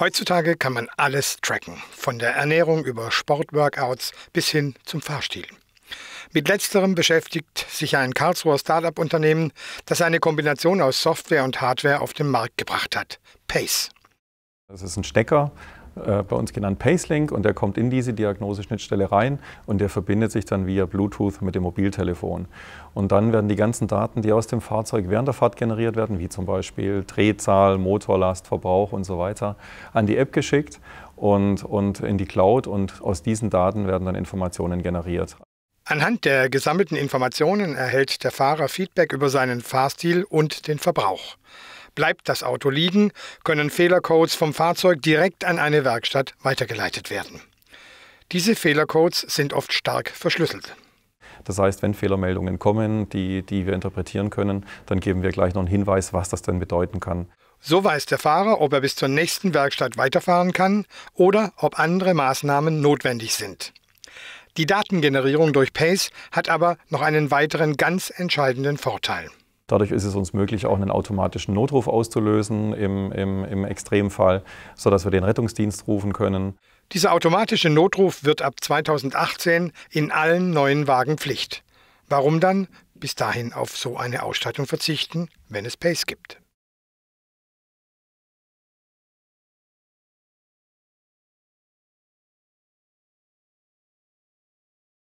Heutzutage kann man alles tracken, von der Ernährung über Sportworkouts bis hin zum Fahrstil. Mit letzterem beschäftigt sich ein Karlsruher Startup-Unternehmen, das eine Kombination aus Software und Hardware auf den Markt gebracht hat, Pace. Das ist ein Stecker, äh, bei uns genannt PaceLink und der kommt in diese Diagnoseschnittstelle rein und der verbindet sich dann via Bluetooth mit dem Mobiltelefon. Und dann werden die ganzen Daten, die aus dem Fahrzeug während der Fahrt generiert werden, wie zum Beispiel Drehzahl, Motorlast, Verbrauch und so weiter, an die App geschickt und, und in die Cloud und aus diesen Daten werden dann Informationen generiert. Anhand der gesammelten Informationen erhält der Fahrer Feedback über seinen Fahrstil und den Verbrauch. Bleibt das Auto liegen, können Fehlercodes vom Fahrzeug direkt an eine Werkstatt weitergeleitet werden. Diese Fehlercodes sind oft stark verschlüsselt. Das heißt, wenn Fehlermeldungen kommen, die, die wir interpretieren können, dann geben wir gleich noch einen Hinweis, was das denn bedeuten kann. So weiß der Fahrer, ob er bis zur nächsten Werkstatt weiterfahren kann oder ob andere Maßnahmen notwendig sind. Die Datengenerierung durch Pace hat aber noch einen weiteren ganz entscheidenden Vorteil. Dadurch ist es uns möglich, auch einen automatischen Notruf auszulösen im, im, im Extremfall, sodass wir den Rettungsdienst rufen können. Dieser automatische Notruf wird ab 2018 in allen neuen Wagen Pflicht. Warum dann bis dahin auf so eine Ausstattung verzichten, wenn es Pace gibt?